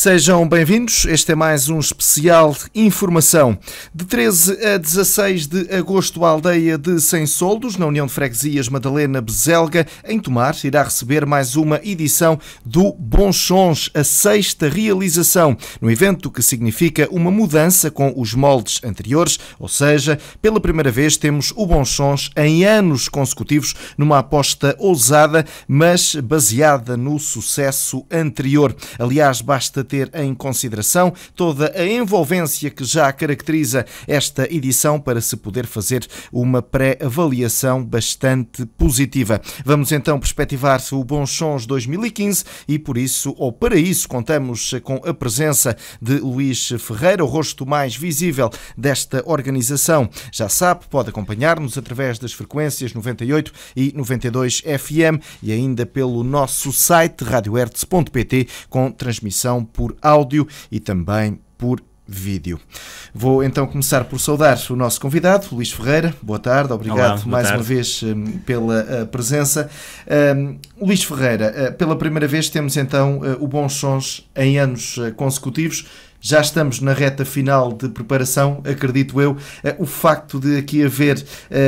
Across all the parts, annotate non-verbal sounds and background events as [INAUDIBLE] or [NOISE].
Sejam bem-vindos. Este é mais um especial informação. De 13 a 16 de agosto, a aldeia de Sem Soldos, na União de Freguesias Madalena Bezelga, em Tomar, irá receber mais uma edição do Bons a sexta realização, no evento que significa uma mudança com os moldes anteriores, ou seja, pela primeira vez temos o Bons em anos consecutivos, numa aposta ousada, mas baseada no sucesso anterior. Aliás, basta ter em consideração toda a envolvência que já caracteriza esta edição para se poder fazer uma pré-avaliação bastante positiva. Vamos então perspectivar-se o Bons Sons 2015 e por isso, ou para isso, contamos com a presença de Luís Ferreira, o rosto mais visível desta organização. Já sabe, pode acompanhar-nos através das frequências 98 e 92 FM e ainda pelo nosso site radioherds.pt com transmissão por áudio e também por vídeo. Vou então começar por saudar o nosso convidado, Luís Ferreira. Boa tarde, obrigado Olá, boa mais tarde. uma vez hum, pela eh, presença. Hum, Luís Ferreira, eh, pela primeira vez temos então eh, o Bons Sons em anos eh, consecutivos. Já estamos na reta final de preparação, acredito eu. O facto de aqui haver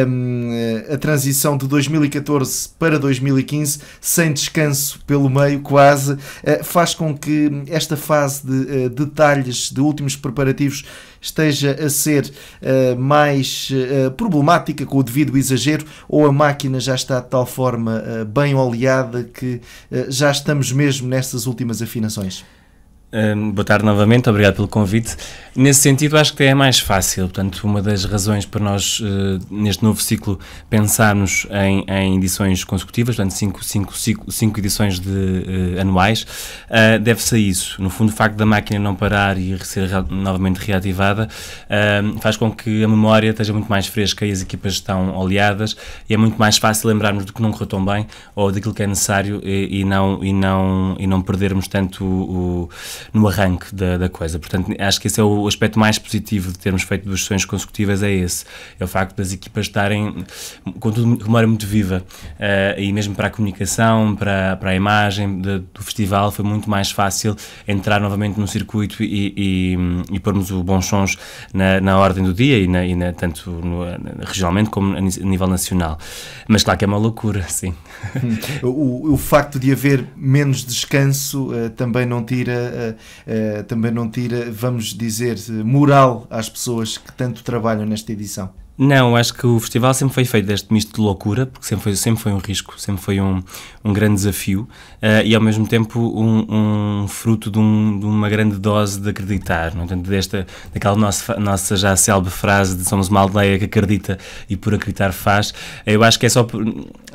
um, ehm, a transição de 2014 para 2015, sem descanso pelo meio, quase, faz com que esta fase de detalhes, de últimos preparativos, esteja a ser uh, mais uh, problemática com o devido exagero ou a máquina já está de tal forma uh, bem oleada que já estamos mesmo nestas últimas afinações? boa tarde novamente, obrigado pelo convite. Nesse sentido, acho que é mais fácil. Portanto, uma das razões para nós, eh, neste novo ciclo, pensarmos em, em edições consecutivas, portanto, cinco, cinco, cinco, cinco edições de, uh, anuais, uh, deve-se a isso. No fundo, o facto da máquina não parar e ser novamente reativada faz com que a memória esteja muito mais fresca e as equipas estão oleadas e é muito mais fácil lembrarmos do que não correu tão bem ou daquilo que é necessário e, e não, e, não, e não perdermos tanto o, o no arranque da, da coisa. Portanto, acho que esse é o aspecto mais positivo de termos feito duas sessões consecutivas, é esse. É o facto das equipas estarem com tudo uma hora muito viva. Uh, e mesmo para a comunicação, para, para a imagem de, do festival, foi muito mais fácil entrar novamente no circuito e, e, e pormos o bons sons na, na ordem do dia, e, na, e na, tanto no, regionalmente como a nível nacional. Mas claro que é uma loucura, sim. [LAUGHS] O, o facto de haver menos descanso uh, também não tira. Uh eh, também não tira, vamos dizer, eh, moral às pessoas que tanto trabalham nesta edição. Não, acho que o festival sempre foi feito deste misto de loucura, porque sempre foi, sempre foi um risco, sempre foi um, um grande desafio uh, e ao mesmo tempo um, um fruto de, um, de, uma grande dose de acreditar, não é? Tanto desta, daquela nossa, nossa já célebre frase de somos uma aldeia que acredita e por acreditar faz. Eh, eu acho que é só por,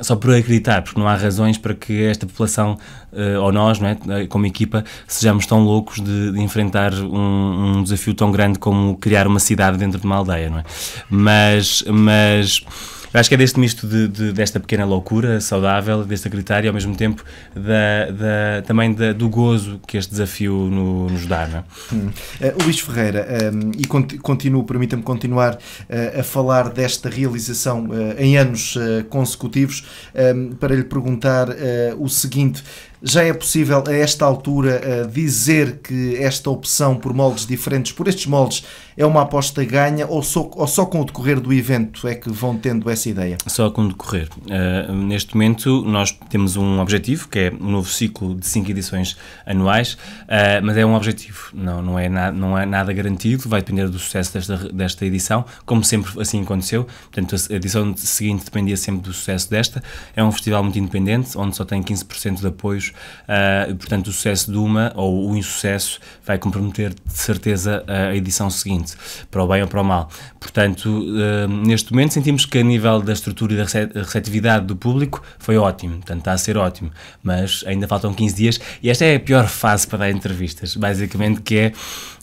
só por acreditar, porque não há razões para que esta população uh, ou nós, não é? como equipa, sejamos tão loucos de, de enfrentar um, um desafio tão grande como criar uma cidade dentro de uma aldeia, não é? Mas mas, mas acho que é deste misto de, de, desta pequena loucura saudável, deste acreditar e ao mesmo tempo da, da, também da, do gozo que este desafio no, nos dá. Não é? Hum. Uh, Luís Ferreira, um, ehm, e continuo, permita-me continuar uh, a falar desta realização uh, em anos consecutivos um, ehm, para lhe perguntar o seguinte. Já é possível, a esta altura, dizer que esta opção por moldes diferentes, por estes moldes é uma aposta ganha ou só, ou só com o decorrer do evento é que vão tendo essa ideia? Só com o decorrer. Uh, neste momento nós temos um objetivo, que é um novo ciclo de 5 edições anuais, uh, mas é um objetivo, não, não, é na, não é nada garantido, vai depender do sucesso desta, desta edição, como sempre assim aconteceu, portanto a edição seguinte dependia sempre do sucesso desta, é um festival muito independente, onde só tem 15% de apoios, uh, portanto o sucesso de uma ou o insucesso vai comprometer de certeza a edição seguinte para o bem ou para o mal. Portanto, eh, neste momento sentimos que a nível da estrutura e da receptividade do público foi ótimo, portanto está a ser ótimo, mas ainda faltam 15 dias e esta é a pior fase para dar entrevistas, basicamente que é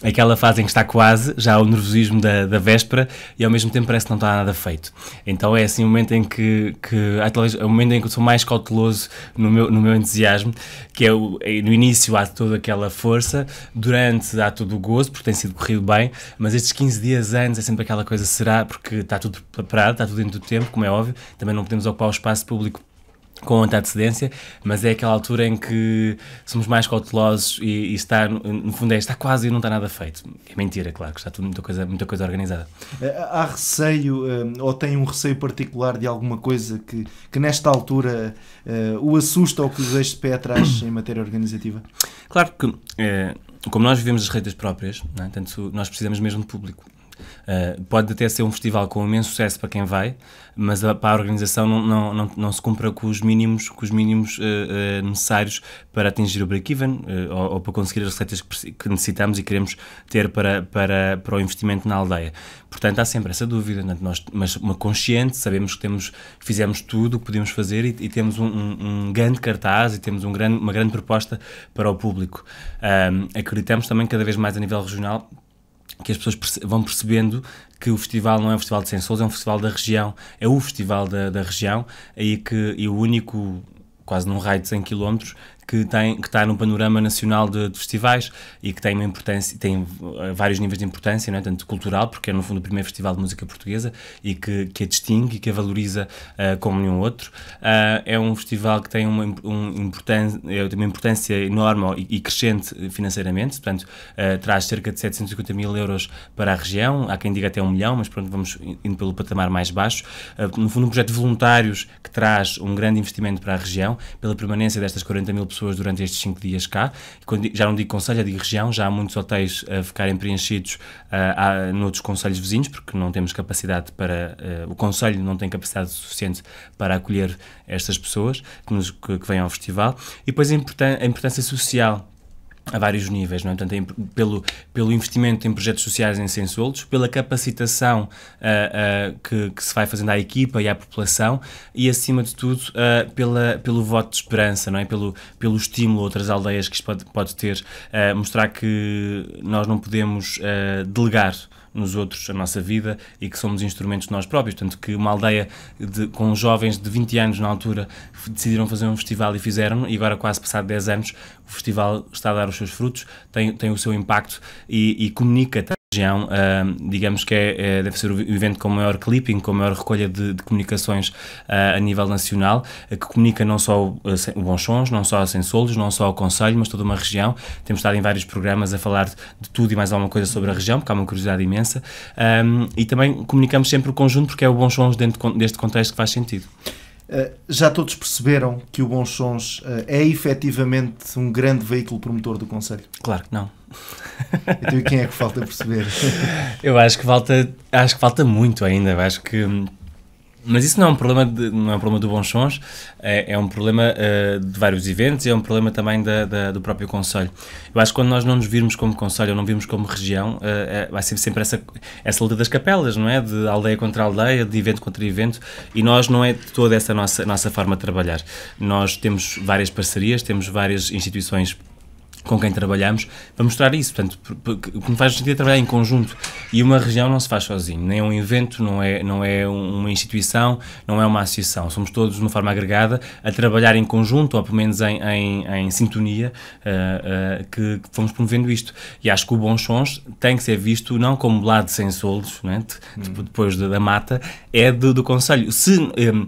aquela fase em que está quase, já o nervosismo da, da véspera e ao mesmo tempo parece que não está nada feito. Então é assim o um momento em que, que talvez, é o um momento em que eu sou mais cauteloso no meu, no meu entusiasmo, que é o, é, no início há toda aquela força, durante há todo o gozo, porque tem sido corrido bem, mas mas estes 15 dias antes é sempre aquela coisa, será? Porque está tudo preparado, está tudo dentro do tempo, como é óbvio. Também não podemos ocupar o espaço público com antecedência, mas é aquela altura em que somos mais cautelosos e, e está, no, no fundo, é, está quase e não está nada feito. É mentira, claro, que está tudo muita coisa, muita coisa organizada. Eh, há receio, eh, ou tem um receio particular de alguma coisa que, que nesta altura eh, o assusta ou que o deixa de pé atrás em matéria organizativa? Claro que como nós vivemos as receitas próprias, é? Tanto, nós precisamos mesmo de público. Eh, pode até ser um festival com imenso sucesso para quem vai, mas a, para a organização não, não, não, não, se cumpra com os mínimos, com os mínimos uh, uh, necessários para atingir o break-even ou, ou, para conseguir as receitas que, que necessitamos e queremos ter para, para, para o investimento na aldeia. Portanto, há sempre essa dúvida, né? Nós, mas uma consciente, sabemos que temos, fizemos tudo o que podíamos fazer e, e temos um, um, um, grande cartaz e temos um grande, uma grande proposta para o público. acreditamos também cada vez mais a nível regional que as pessoas perce vão percebendo que o festival não é um festival de 100 é um festival da região, é o festival da, da região e que e o único quase num raio de 100 km que tem que está no panorama nacional de, de, festivais e que tem uma importância tem eh, vários níveis de importância não é? tanto cultural porque é no fundo o primeiro festival de música portuguesa e que, que a distingue e que a valoriza uh, como nenhum outro uh, é um festival que tem uma, um importância é, uma importância enorme e, e crescente financeiramente portanto uh, traz cerca de 750 mil euros para a região há quem diga até um milhão mas pronto vamos indo pelo patamar mais baixo no fundo um projeto de voluntários que traz um grande investimento para a região pela permanência destas 40 mil pessoas durante estes cinco dias cá. já não digo conselho, digo região, já há muitos hotéis a ficarem preenchidos uh, ah, a, noutros conselhos vizinhos, porque não temos capacidade para, uh, o conselho não tem capacidade suficiente para acolher estas pessoas que, nos, que, que vêm ao festival. E depois a importância social a vários níveis, não é? Portanto, em, pelo, pelo investimento em projetos sociais em Sensoldos, pela capacitação uh, uh, que, que, se vai fazendo à equipa e à população e, acima de tudo, uh, pela, pelo voto de esperança, não é? Pelo, pelo estímulo a outras aldeias que isto pode, pode ter, mostrar que nós não podemos delegar nos outros a nossa vida e que somos instrumentos nós próprios. Tanto que uma aldeia de, com jovens de 20 anos na altura decidiram fazer um festival e fizeram, e agora, quase passado 10 anos, o festival está a dar os seus frutos, tem, tem o seu impacto e, e comunica região, uh, digamos que é, é, deve ser o evento com maior clipping, com maior recolha de, de comunicações uh, a nível nacional, uh, que comunica não só o, eh, o não só a Sensolos, não só o Conselho, mas toda uma região. Temos estado em vários programas a falar de tudo e mais alguma coisa sobre a região, porque há uma curiosidade imensa. Um, e também comunicamos sempre o conjunto, porque é o Bons dentro deste contexto que faz sentido. Eh, já todos perceberam que o Bons Sons eh, é efetivamente um grande veículo promotor do Conselho? Claro que não. Então e quem é que falta perceber? [LAUGHS] Eu acho que falta, acho que falta muito ainda. Eu acho que hum, mas isso não é um problema, de, não é um problema do Bons Sons, é, é um problema uh, de vários eventos e é um problema também da, da, do próprio Conselho. Eu acho que quando nós não nos virmos como Conselho ou não virmos como região, uh, é, vai ser sempre essa, essa luta das capelas, não é? De aldeia contra aldeia, de evento contra evento, e nós não é toda essa nossa, nossa forma de trabalhar. Nós temos várias parcerias, temos várias instituições com quem trabalhamos para mostrar isso. Portanto, o que me faz sentido é trabalhar em conjunto. E uma região não se faz sozinho, nem é um evento, não é, não é uma instituição, não é uma associação. Somos todos, de uma forma agregada, a trabalhar em conjunto, ou pelo menos em, em, em sintonia, uh, uh, que, que, fomos promovendo isto. E acho que o Bons Sons tem que ser visto não como lado sem soldos, é? de, hum. depois da, da mata, é do, do Conselho. Se. Um, eh,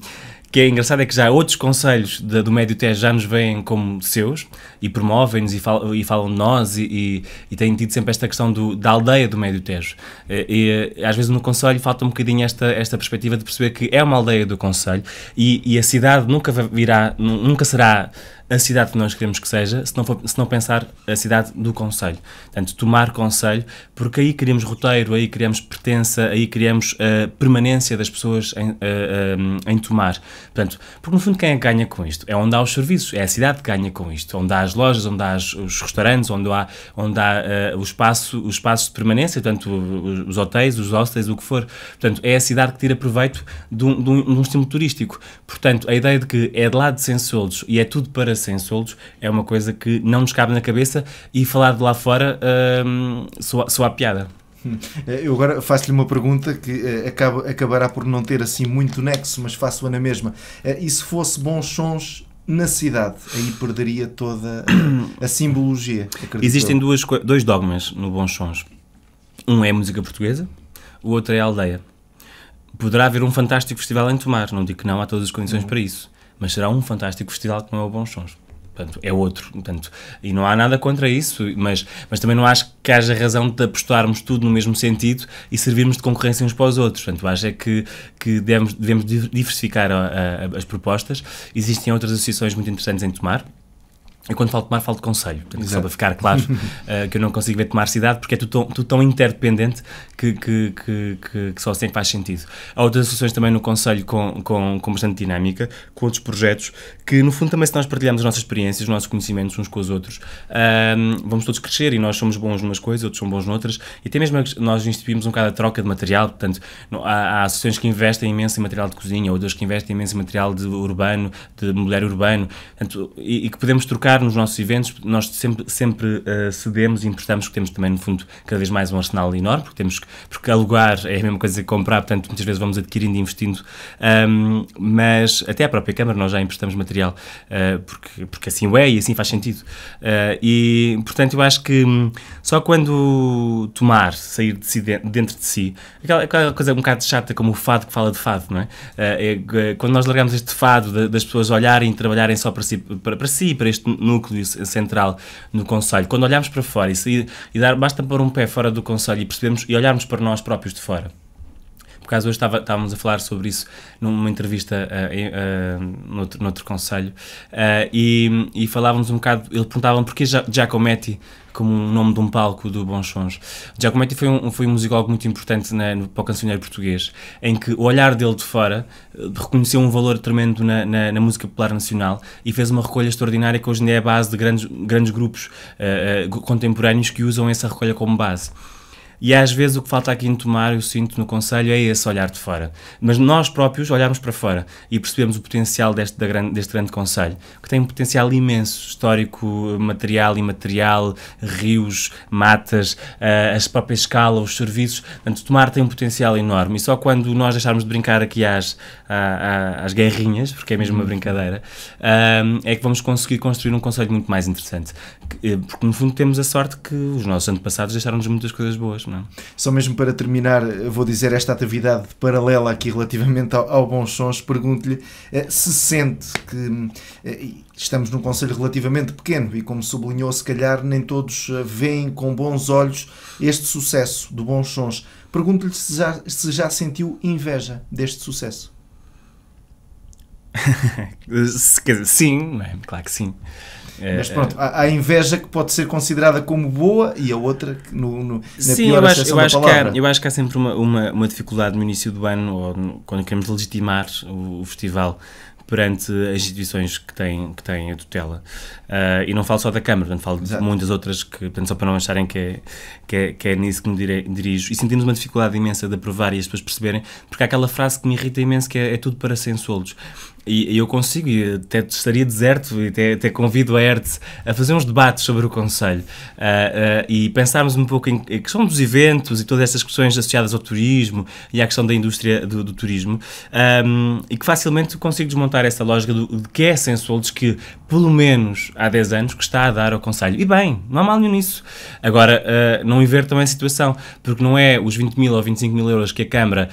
que é engraçado é que já outros conselhos de, do Médio Tejo já nos veem como seus e promovem-nos e, fal, e, falam de nós e, e, e, têm tido sempre esta questão do, da aldeia do Médio Tejo. Eh, e, eh, às vezes no Conselho falta um bocadinho esta, esta perspectiva de perceber que é uma aldeia do Conselho e, a cidade nunca virá, nunca será a cidade que nós queremos que seja, se não, for, se não pensar a cidade do Conselho. Portanto, tomar Conselho, porque aí criamos roteiro, aí criamos pertença, aí criamos a uh, permanência das pessoas em, uh, um, em tomar. Portanto, porque no fundo quem é que ganha com isto? É onde há os serviços, é a cidade que ganha com isto, onde há as lojas, onde há as, os restaurantes, onde há, onde há uh, o espaço, os espaços de permanência, portanto, os, os hotéis, os hostels, o que for. Portanto, é a cidade que tira proveito de um, de um, de um estímulo turístico. Portanto, a ideia de que é de lá de Sensoulos e é tudo para sem soldos, é uma coisa que não nos cabe na cabeça e falar de lá fora um, soa, soa piada. Eu agora faço-lhe uma pergunta que eh, acaba, acabará por não ter assim muito nexo, mas faço-a na mesma. Eh, e se fosse bons sons na cidade, aí perderia toda a, a simbologia. Existem duas, dois dogmas no Bons Sons. Um é a música portuguesa, o outro é a aldeia. Poderá haver um fantástico festival em Tomar, não digo que não, há todas as condições uhum. para isso mas será um fantástico festival que não é o Bons Sons. Portanto, é outro. Portanto, e não há nada contra isso, mas, mas também não acho que haja razão de apostarmos tudo no mesmo sentido e servirmos de concorrência uns para os outros. Portanto, acho é que, que devemos, devemos diversificar a, a, as propostas. Existem outras associações muito interessantes em tomar. Eu quando falo de tomar, falo de conselho. Portanto, só para ficar claro uh, [LAUGHS] que eu não consigo ver tomar cidade, porque é tudo tão, tudo tão interdependente que, que, que, que, só assim é faz sentido. Há outras associações também no Conselho com, com, com bastante dinâmica, com outros projetos, que no fundo também se nós partilhamos as nossas experiências, os nossos conhecimentos uns com os outros, um, vamos todos crescer e nós somos bons numas coisas, outros são bons noutras, e até mesmo nós instituímos um bocado a troca de material, portanto, há, há associações que investem imenso em material de cozinha, outras que investem imenso em material de urbano, de mulher urbano, portanto, e, e, que podemos trocar nos nossos eventos, nós sempre, sempre uh, cedemos e emprestamos, porque temos também, no fundo, cada vez mais um arsenal enorme, porque temos porque, alugar é a mesma coisa que comprar, portanto, muitas vezes vamos adquirindo e investindo. Um, mas até à própria Câmara nós já emprestamos material, uh, porque, porque assim o é e assim faz sentido. Uh, e, portanto, eu acho que hum, só quando tomar, sair de si, dentro de si, aquela, aquela, coisa um bocado chata como o fado que fala de fado, não é? Ah, é quando nós largamos este fado de, das pessoas olharem e trabalharem só para si, para, para si, para este núcleo central no Conselho, quando olharmos para fora e, sair, e dar, basta pôr um pé fora do Conselho e percebemos e olharmos olharmos para nós próprios de fora. Por acaso hoje estava, estávamos a falar sobre isso numa entrevista uh, uh, noutro, noutro conselho uh, e, e, falávamos um bocado, ele perguntava porquê Giacometti como o nome de um palco do Bons Sons. Giacometti foi um, foi um musicólogo muito importante na, né, no, para o cancioneiro português, em que o olhar dele de fora reconheceu um valor tremendo na, na, na música popular nacional e fez uma recolha extraordinária que hoje ainda é a base de grandes, grandes grupos uh, contemporâneos que usam essa recolha como base. E às vezes o que falta aqui no tomar, eu sinto no Conselho, é esse olhar de fora. Mas nós próprios olharmos para fora e percebemos o potencial deste, grande, deste grande Conselho, que tem um potencial imenso, histórico, material, imaterial, rios, matas, uh, eh, a própria escala, os serviços. Portanto, tomar tem um potencial enorme. E só quando nós deixarmos de brincar aqui às, à, às guerrinhas, porque é mesmo uma uhum. brincadeira, uh, é que vamos conseguir construir um Conselho muito mais interessante. Eh, porque, no fundo, temos a sorte que os nossos antepassados deixaram-nos muitas coisas boas, não é? não é? Só mesmo para terminar, vou dizer esta atividade paralela aqui relativamente ao, ao Bons Sons, pergunto-lhe eh, se sente que eh, estamos num conselho relativamente pequeno e, como sublinhou, se calhar nem todos eh, veem com bons olhos este sucesso do Bons Sons. Pergunto-lhe se já, se já sentiu inveja deste sucesso. [LAUGHS] Sim, é? claro que sim. É, Mas pronto, é. há, há inveja que pode ser considerada como boa e a outra que no, no, na Sim, pior eu acho, eu eu acho que há sempre uma, uma, uma, dificuldade no início do ano, ou no, quando queremos legitimar o, o festival, perante as instituições que têm, que têm a tutela. Uh, e não falo só da Câmara, portanto, falo Exato. de muitas outras, que, portanto, só para não acharem que é, que é, que é nisso que me dirijo. E sentimos uma dificuldade imensa de aprovar e as pessoas perceberem, porque há aquela frase que me irrita imenso que é, é tudo para sem soldos e, e eu consigo, e até estaria deserto, e até, até convido a ERTE a fazer uns debates sobre o Conselho uh, uh, e pensarmos um pouco em a questão dos eventos e todas essas questões associadas ao turismo e à questão da indústria do, do turismo, um, e que facilmente consigo desmontar essa lógica do, de que é Sensuolos que, pelo menos há 10 anos, que está a dar ao Conselho. E bem, não há mal nenhum nisso. Agora, uh, não invertam a situação, porque não é os 20 mil ou 25 mil euros que a Câmara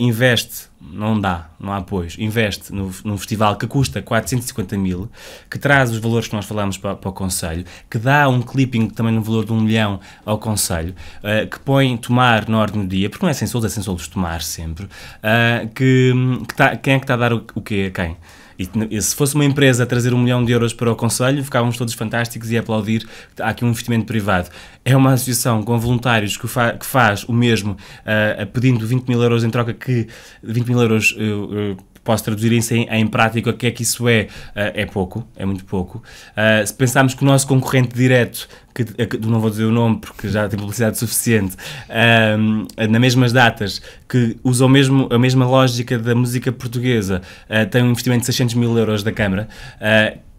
investe não dá, não há apoios. Investe no, num festival que custa 450 mil, que traz os valores que nós falámos para, para, o Conselho, que dá um clipping também no valor de um milhão ao Conselho, uh, que põe tomar na ordem do dia, porque não é sem soldos, é sem soldos tomar sempre, uh, que, que tá, quem é que está a dar o, o quê a quem? E, e, se fosse uma empresa a trazer um milhão de euros para o Conselho, ficávamos todos fantásticos e aplaudir. Há aqui um investimento privado. É uma associação com voluntários que, fa que faz o mesmo, uh, pedindo 20 mil euros em troca que 20 mil euros uh, uh, posso traduzir isso em, em, prática, o que é que isso é? Uh, é pouco, é muito pouco. Uh, se pensarmos que o nosso concorrente direto, eh, que, não vou dizer o nome porque já tem publicidade suficiente, uh, nas mesmas datas, que usa o mesmo, a mesma lógica da música portuguesa, tem um investimento de 600 mil euros da Câmara,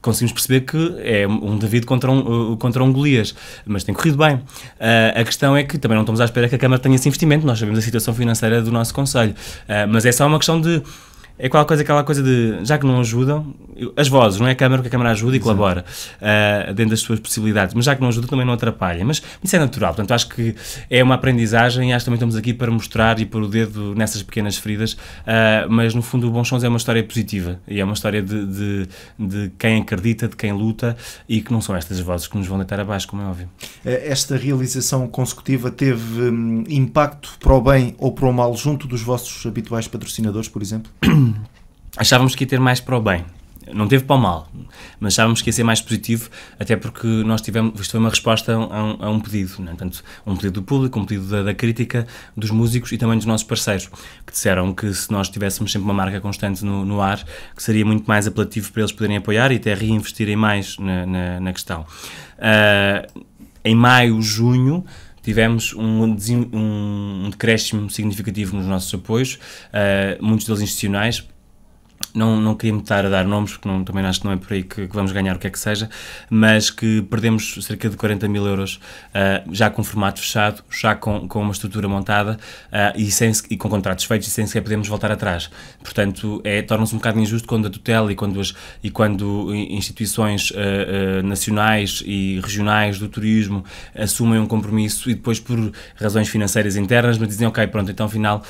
conseguimos perceber que é um David contra um, contra um Golias, mas tem corrido bem. Uh, a questão é que também não estamos à espera que a Câmara tenha esse investimento, nós sabemos a situação financeira do nosso Conselho, uh, mas é só uma questão de é aquela coisa, aquela coisa de, já que não ajudam, as vozes, não é a câmara, porque a câmara ajuda e Exato. colabora uh, dentro das suas possibilidades, mas já que não ajuda também não atrapalha, mas isso é natural, portanto acho que é uma aprendizagem e acho que também estamos aqui para mostrar e pôr o dedo nessas pequenas feridas, uh, mas no fundo o Bons Sons é uma história positiva e é uma história de, de, de quem acredita, de quem luta e que não são estas vozes que nos vão deitar abaixo, como é óbvio. Eh, esta realização consecutiva teve hum, impacto para o bem ou para o mal junto dos vossos habituais patrocinadores, por exemplo? [COUGHS] achávamos que ia ter mais para o bem. Não teve para o mal, mas achávamos que ia ser mais positivo, até porque nós tivemos, isto foi uma resposta a um, a um pedido, né? Portanto, um pedido do público, um pedido da, da, crítica, dos músicos e também dos nossos parceiros, que disseram que se nós tivéssemos sempre uma marca constante no, no ar, que seria muito mais apelativo para eles poderem apoiar e até reinvestirem mais na, na, na questão. Uh, em maio, junho, tivemos um, um decréscimo significativo nos nossos apoios, uh, muitos deles institucionais, não, não queria me estar a dar nomes, porque não, também acho que não é por aí que, que, vamos ganhar o que é que seja, mas que perdemos cerca de 40 mil euros uh, já com formato fechado, já com, com uma estrutura montada uh, e, sem, e com contratos feitos e sem sequer podemos voltar atrás. Portanto, é, torna-se um bocado injusto quando a tutela e quando, as, e quando instituições uh, nacionais e regionais do turismo assumem um compromisso e depois por razões financeiras internas nos dizem, ok, pronto, então afinal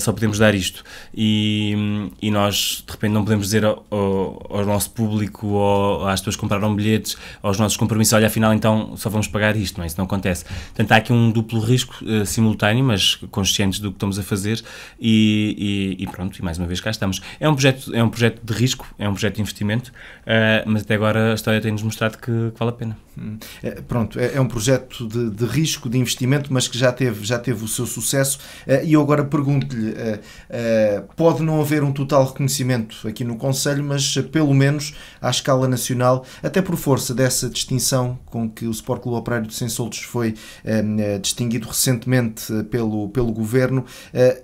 só podemos dar isto. E, e nós repente não podemos dizer ao, ao, ao nosso público ou às pessoas que compraram bilhetes, aos nossos compromissos, olha, afinal então só vamos pagar isto, não é? Isso não acontece. Portanto, há aqui um duplo risco uh, simultâneo, mas conscientes do que estamos a fazer e, e, e, pronto, e mais uma vez cá estamos. É um projeto, é um projeto de risco, é um projeto de investimento, uh, mas até agora a história tem-nos mostrado que, que, vale a pena. Hum. É, pronto, é, é, um projeto de, de, risco, de investimento, mas que já teve, já teve o seu sucesso uh, e eu agora pergunto-lhe, pode não haver um total reconhecimento aqui no Conselho, mas eh, pelo menos à escala nacional, até por força dessa distinção com que o Sport Clube Operário de Sensoltos foi ehm, eh, distinguido recentemente eh, pelo, pelo Governo. Eh,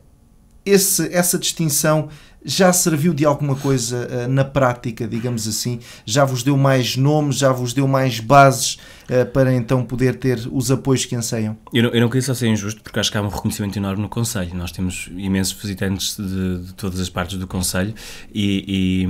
esse, essa distinção já serviu de alguma coisa uh, na prática, digamos assim? Já vos deu mais nomes, já vos deu mais bases uh, para então poder ter os apoios que anseiam? Eu não, eu não queria só ser injusto, porque acho que há um reconhecimento enorme no Conselho. Nós temos imensos visitantes de, de todas as partes do Conselho e,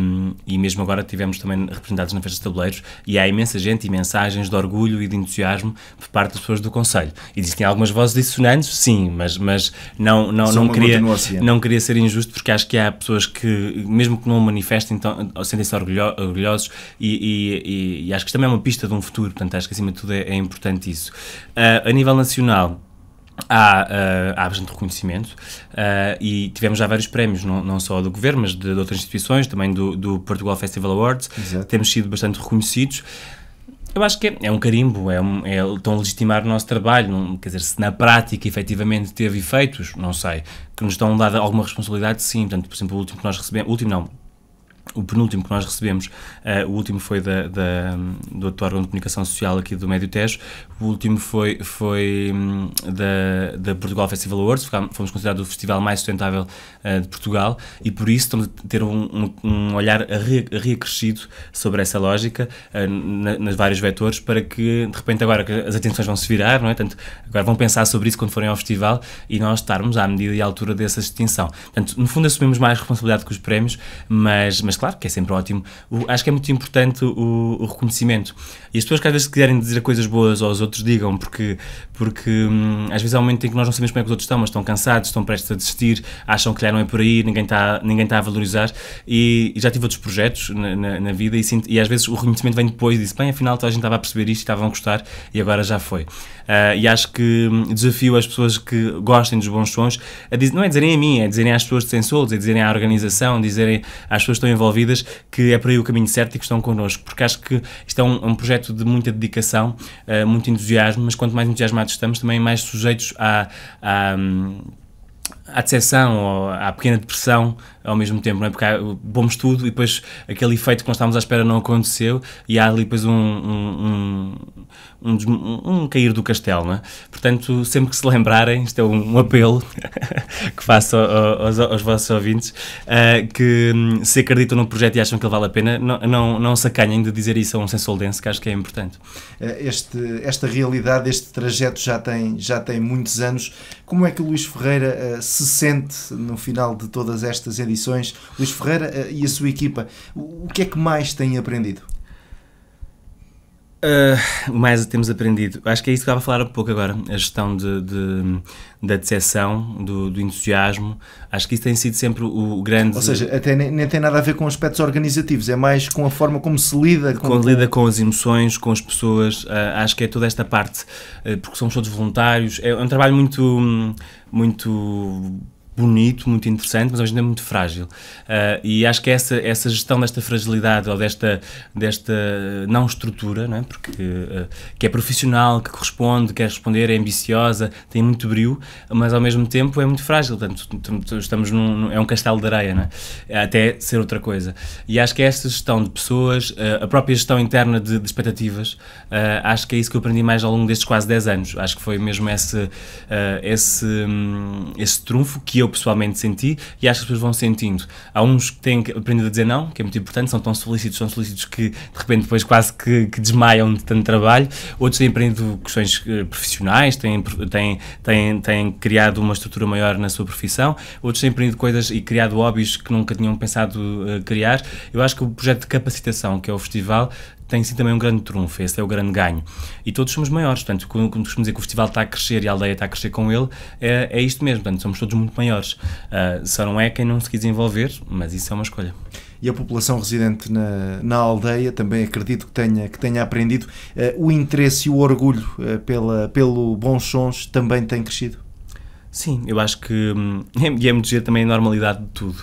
e, e, mesmo agora tivemos também representados na Festa de Tabuleiros e há imensa gente e mensagens de orgulho e de entusiasmo por parte das pessoas do Conselho. Existem algumas vozes dissonantes, sim, mas, mas não, não, não, queria, não queria ser injusto, porque acho que há pessoas pessoas que, mesmo que não o manifestem, então, sentem-se orgulhosos e, e, e, acho que isto também é uma pista de um futuro, portanto acho que acima de tudo é, é importante isso. Uh, a nível nacional, há, uh, há bastante reconhecimento uh, e tivemos já vários prémios, não, não só do governo, mas de, de outras instituições, também do, do Portugal Festival Awards. Exato. Temos sido bastante reconhecidos. Eu acho que é, é um carimbo, é, um, é tão legitimar o nosso trabalho, não, quer dizer, se na prática efetivamente teve efeitos, não sei, que nos dão dada alguma responsabilidade, sim. Portanto, por exemplo, o último que nós recebemos, o último não, o penúltimo que nós recebemos, uh, o último foi da, da, do outro órgão de comunicação social aqui do Médio Tejo, o último foi, foi hum, da, da Portugal Festival Awards, fomos considerados o festival mais sustentável uh, de Portugal e por isso estamos a ter um, um, um olhar re, reacrescido sobre essa lógica, uh, na, nas vários vetores, para que de repente agora as atenções vão se virar, não é? Portanto, agora vão pensar sobre isso quando forem ao festival e nós estarmos à medida e à altura dessa distinção. Portanto, no fundo assumimos mais responsabilidade que os prémios, mas mas claro que é sempre ótimo. O, acho que é muito importante o, o, reconhecimento. E as pessoas que às vezes quiserem dizer coisas boas aos outros, digam, porque, porque hum, às vezes há um momento em que nós não sabemos como é que os outros estão, mas estão cansados, estão prestes a desistir, acham que já não é por aí, ninguém está ninguém está a valorizar. E, e já tive outros projetos na, na, na vida e, sinto, e às vezes o reconhecimento vem depois e diz, bem, afinal toda a gente estava a perceber isto e estava a gostar e agora já foi. Uh, e acho que hum, desafio as pessoas que gostem dos bons sons a dizer, não é dizerem a mim, é dizerem às pessoas de Sensolos, é dizerem à organização, dizerem às pessoas que estão envolvidas que é para aí o caminho certo e que estão connosco, porque acho que isto é um, um projeto de muita dedicação, uh, muito entusiasmo, mas quanto mais entusiasmados estamos, também mais sujeitos à, à, hum, à decepção ou à pequena depressão ao mesmo tempo, não é? Porque há, bombamos tudo e depois aquele efeito que nós estávamos à espera não aconteceu e há ali depois um, um, um, um, um cair do castelo, não é? Portanto, sempre que se lembrarem, isto é um, apelo [LAUGHS] que faço aos, aos vossos ouvintes, uh, que hum, se acreditam no projeto e acham que ele vale a pena, não, não, não se acanhem de dizer isso a um sensoldense, que acho que é importante. Eh, este, esta realidade, este trajeto já tem, já tem muitos anos. Como é que o Luís Ferreira uh, se sente no final de todas estas edições? edições. Luís Ferreira eh, e a sua equipa, o que é que mais têm aprendido? Uh, mais temos aprendido. Acho que é isso que estava a falar há pouco agora, a gestão de, de da decepção, do, do, entusiasmo. Acho que isso tem sido sempre o, grande. Ou seja, até nem, nem, tem nada a ver com aspectos organizativos, é mais com a forma como se lida com. Quando lida com as emoções, com as pessoas. Uh, acho que é toda esta parte, uh, porque somos todos voluntários. É, é um trabalho muito. muito bonito, muito interessante, mas hoje ainda muito frágil. Uh, e acho que essa, essa gestão desta fragilidade ou desta, desta não estrutura, não é? porque uh, que é profissional, que corresponde, quer responder, é ambiciosa, tem muito brilho, mas ao mesmo tempo é muito frágil. Portanto, estamos num, é um castelo de areia, não é? até ser outra coisa. E acho que essa gestão de pessoas, uh, a própria gestão interna de, de expectativas, acho que é isso que eu aprendi mais ao longo destes quase 10 anos. Acho que foi mesmo esse, esse, um, esse trunfo que eu pessoalmente senti e acho que as pessoas vão sentindo. Há uns que têm que aprender a dizer não, que é muito importante, são tão solícitos, são solícitos que de repente depois quase que, que desmaiam de tanto trabalho. Outros têm aprendido questões eh, profissionais, têm, têm, têm, têm criado uma estrutura maior na sua profissão. Outros têm aprendido coisas e criado hobbies que nunca tinham pensado eh, criar. Eu acho que o projeto de capacitação, que é o festival, tem sido também um grande trunfo, esse é o grande ganho. E todos somos maiores, portanto, quando costumamos dizer que o festival está a crescer e a aldeia está a crescer com ele, é, é isto mesmo, portanto, somos todos muito maiores. Uh, só não é quem não se quis envolver, mas isso é uma escolha e a população residente na, na aldeia também acredito que tenha, que tenha aprendido. Uh, o interesse e o orgulho uh, pela, pelo Bons Sons também tem crescido? Sim, eu acho que. Hum, [LAUGHS] e é muito giro também a normalidade de tudo.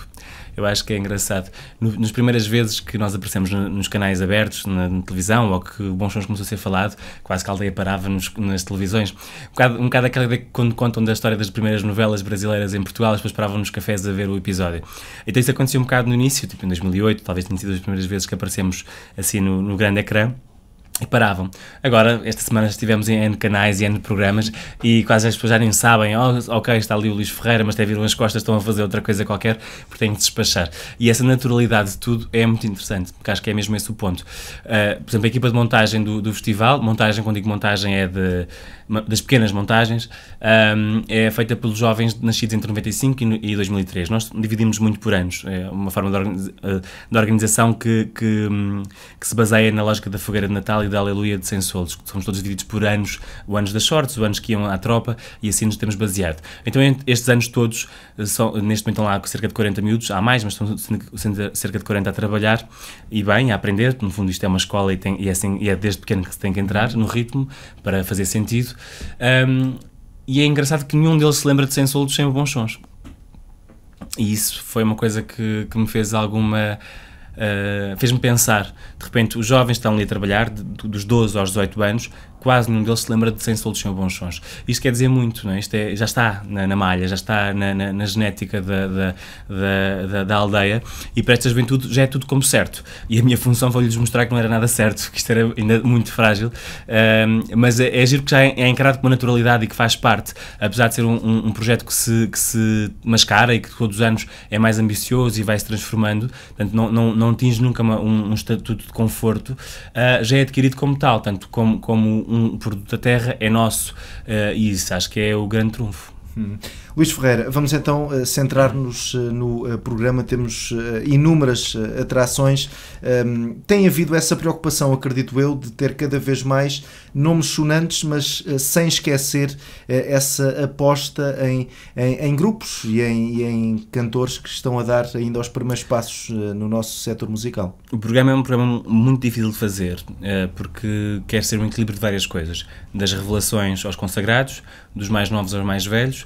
Eu acho que é engraçado. No, nas primeiras vezes que nós aparecemos no, nos canais abertos, na, na, televisão, ou que o Bons Sons começou a ser falado, quase que a aldeia parava nos, nas televisões. Um bocado, um bocado aquela ideia que quando contam da história das primeiras novelas brasileiras em Portugal, as pessoas paravam nos cafés a ver o episódio. Então isso aconteceu um bocado no início, tipo em 2008, talvez tenha sido as primeiras vezes que aparecemos assim no, no grande ecrã e paravam. Agora, esta semana estivemos em N canais e N programas e quase as pessoas já nem sabem, oh, ok, está ali o Luís Ferreira, mas até viram as costas, estão a fazer outra coisa qualquer, porque têm que despachar. E essa naturalidade de tudo é muito interessante, porque acho que é mesmo esse o ponto. Uh, por exemplo, a equipa de montagem do, do, festival, montagem, quando digo montagem, é de, das pequenas montagens, um, é feita pelos jovens nascidos entre 95 e, 2003. Nós dividimos muito por anos, é uma forma de, organiza ah, de organização que, que, hum, que se baseia na lógica da fogueira de Natal e da Aleluia de Sensolos, que somos todos divididos por anos, o anos das sortes, o anos que iam à tropa, e assim nos temos baseado. Então, estes anos todos, eh, são, neste momento estão lá cerca de 40 miúdos, há mais, mas estão cerca de 40 a trabalhar, e bem, a aprender, no fundo isto é uma escola e, tem, e, é, assim, e é desde pequeno que se tem que entrar no ritmo, para fazer sentido, um, e é engraçado que nenhum deles se lembra de Sensolos sem Bons Sons. E isso foi uma coisa que, que me fez alguma ah, fez-me pensar, de repente, os jovens estão ali a trabalhar, de, dos 12 aos 18 anos, quase nenhum deles se lembra de 100 Soldos Sem Bons Sons. Isto quer dizer muito, não é? Isto é, já está na, na, malha, já está na, na, na genética da, da, da, da, aldeia e para esta juventude já é tudo como certo. E a minha função foi-lhes mostrar que não era nada certo, que isto era ainda muito frágil, um, mas é, é giro que já é, é encarado com uma naturalidade e que faz parte, apesar de ser um, um, um, projeto que se, que se mascara e que todos os anos é mais ambicioso e vai se transformando, portanto não, não, não atinge nunca uma, um, estatuto de conforto, uh, já é adquirido como tal, tanto como, como um produto da terra é nosso. Uh, e isso acho que é o grande trunfo. Hum. Luís Ferreira, vamos então eh, centrar-nos eh, no eh, programa. Temos inúmeras atrações. Ehm, tem havido essa preocupação, acredito eu, de ter cada vez mais nomes sonantes, mas sem esquecer essa aposta em, em, em grupos e em, e em cantores que estão a dar ainda os primeiros passos no nosso setor musical. O programa é um programa muito difícil de fazer, porque quer ser um equilíbrio de várias coisas, das revelações aos consagrados, dos mais novos aos mais velhos.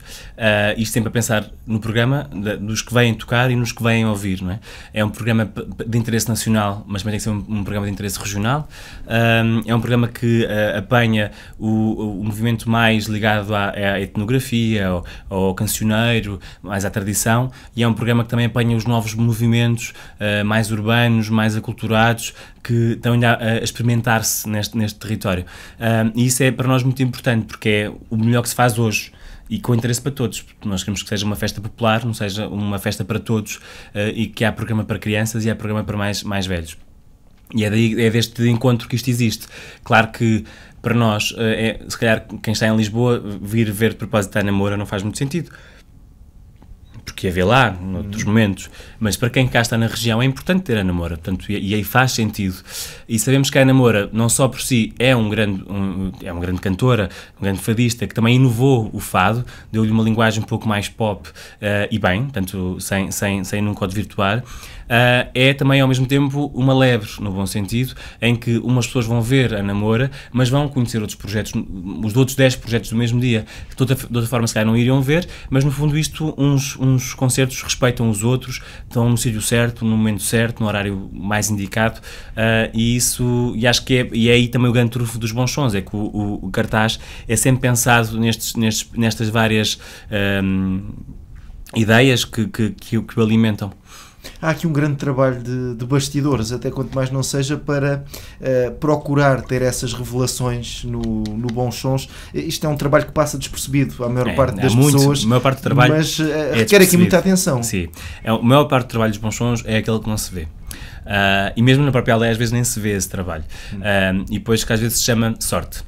Uh, isto sempre a pensar no programa, de, dos que vêm tocar e nos que vêm ouvir, não é? É um programa de interesse nacional, mas também tem que ser um, um programa de interesse regional. é um programa que uh, apanha o, o, movimento mais ligado à, à etnografia, ao, ao, cancioneiro, mais à tradição, e é um programa que também apanha os novos movimentos ah, mais urbanos, mais aculturados, que estão ainda a experimentar-se neste, neste território. e isso é para nós muito importante, porque é o melhor que se faz hoje e com interesse para todos, porque nós queremos que seja uma festa popular, não seja uma festa para todos uh, e que há programa para crianças e há programa para mais, mais velhos. E é, daí, é deste encontro que isto existe. Claro que para nós, eh, é, se calhar quem está em Lisboa, vir ver de propósito a namoro não faz muito sentido que haver lá, noutros hum. momentos, mas para quem cá está na região é importante ter a namora, portanto, e, e aí faz sentido. E sabemos que a namora, não só por si, é, um grande, um, é uma grande cantora, um grande fadista, que também inovou o fado, deu-lhe uma linguagem um pouco mais pop uh, e bem, portanto, sem, sem, sem nunca o desvirtuar uh, é também ao mesmo tempo uma lebre, no bom sentido, em que umas pessoas vão ver a Namora, mas vão conhecer outros projetos, os outros 10 projetos do mesmo dia, que de outra, de outra forma se calhar não iriam ver, mas no fundo isto, uns, uns concertos respeitam os outros, estão no sítio certo, no momento certo, no horário mais indicado, uh, e isso, e acho que é, e é aí também o grande trufo dos bons sons, é que o, o, o cartaz é sempre pensado nestes, nestes nestas várias um, ah, ideias que, que, que, que o alimentam há aqui um grande trabalho de, de bastidores, até quanto mais não seja, para uh, procurar ter essas revelações no, no Bons Sons. Eh, isto é um trabalho que passa despercebido à maior é, parte é das muito, pessoas, maior parte do trabalho mas uh, é requer aqui muita atenção. Sim, é, a maior parte do trabalho dos Bons Sons é aquele que não se vê. Uh, e mesmo na própria aldeia às vezes nem se vê esse trabalho. Hum. Ah, e depois que às vezes se chama sorte.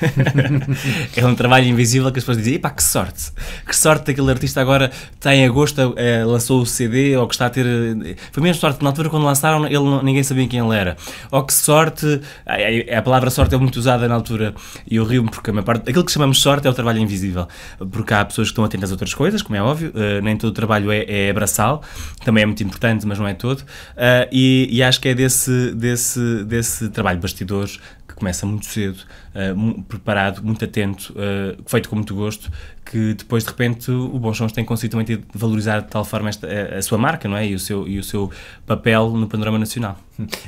[LAUGHS] é um trabalho invisível que as pessoas dizem, pá, que sorte, que sorte daquele artista agora tem a agosto, é, lançou o CD, ou que está a ter. Eh, foi mesmo sorte, na altura quando lançaram, ele, ninguém sabia quem ele era. Ou oh, que sorte, a, a palavra sorte é muito usada na altura, e eu rio-me porque a minha parte, aquilo que chamamos sorte é o trabalho invisível, porque há pessoas que estão atentas a outras coisas, como é óbvio, uh, nem todo o trabalho é, é abraçal, também é muito importante, mas não é todo, uh, e, e, acho que é desse, desse, desse trabalho de bastidores que começa muito cedo, uh, preparado, muito atento, uh, feito com muito gosto que depois de repente o Bons tem conseguido também valorizar de tal forma esta, eh, a, sua marca não é? e, o seu, e o seu papel no panorama nacional.